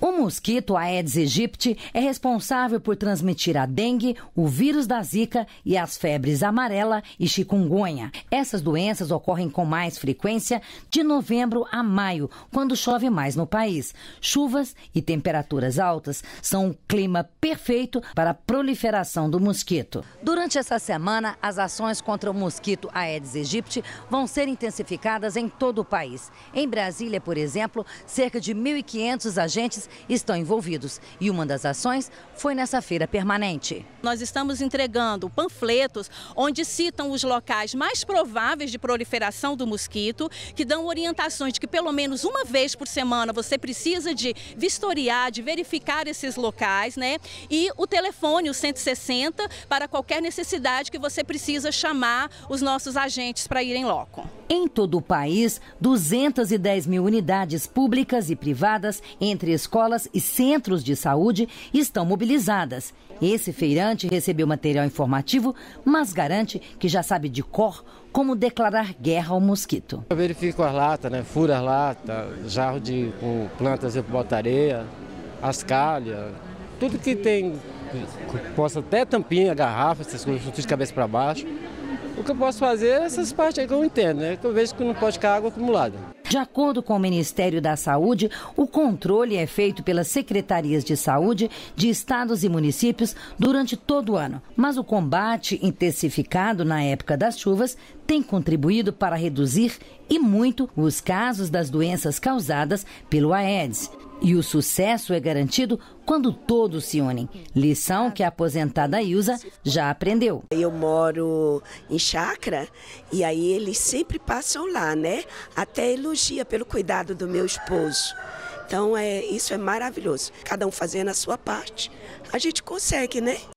O mosquito Aedes aegypti é responsável por transmitir a dengue, o vírus da zika e as febres amarela e chikungunya. Essas doenças ocorrem com mais frequência de novembro a maio, quando chove mais no país. Chuvas e temperaturas altas são o clima perfeito para a proliferação do mosquito. Durante essa semana, as ações contra o mosquito Aedes aegypti vão ser intensificadas em todo o país. Em Brasília, por exemplo, cerca de 1.500 agentes estão envolvidos e uma das ações foi nessa feira permanente. Nós estamos entregando panfletos onde citam os locais mais prováveis de proliferação do mosquito, que dão orientações de que pelo menos uma vez por semana você precisa de vistoriar, de verificar esses locais, né? E o telefone, o 160, para qualquer necessidade que você precisa chamar os nossos agentes para irem loco. Em todo o país, 210 mil unidades públicas e privadas, entre escolas e centros de saúde, estão mobilizadas. Esse feirante recebeu material informativo, mas garante que já sabe de cor como declarar guerra ao mosquito. Eu verifico as latas, né? Fura as latas, jarro de, com plantas de boto areia, ascalha, tudo que tem, possa até tampinha, garrafa, essas coisas, de cabeça para baixo. O que eu posso fazer é essas partes aí que eu entendo, né? Que eu vejo que não pode ficar água acumulada. De acordo com o Ministério da Saúde, o controle é feito pelas secretarias de saúde de estados e municípios durante todo o ano. Mas o combate intensificado na época das chuvas tem contribuído para reduzir e muito os casos das doenças causadas pelo Aedes. E o sucesso é garantido quando todos se unem. Lição que a aposentada Ilza já aprendeu. Eu moro em chácara e aí eles sempre passam lá, né? Até elogia pelo cuidado do meu esposo. Então é, isso é maravilhoso. Cada um fazendo a sua parte, a gente consegue, né?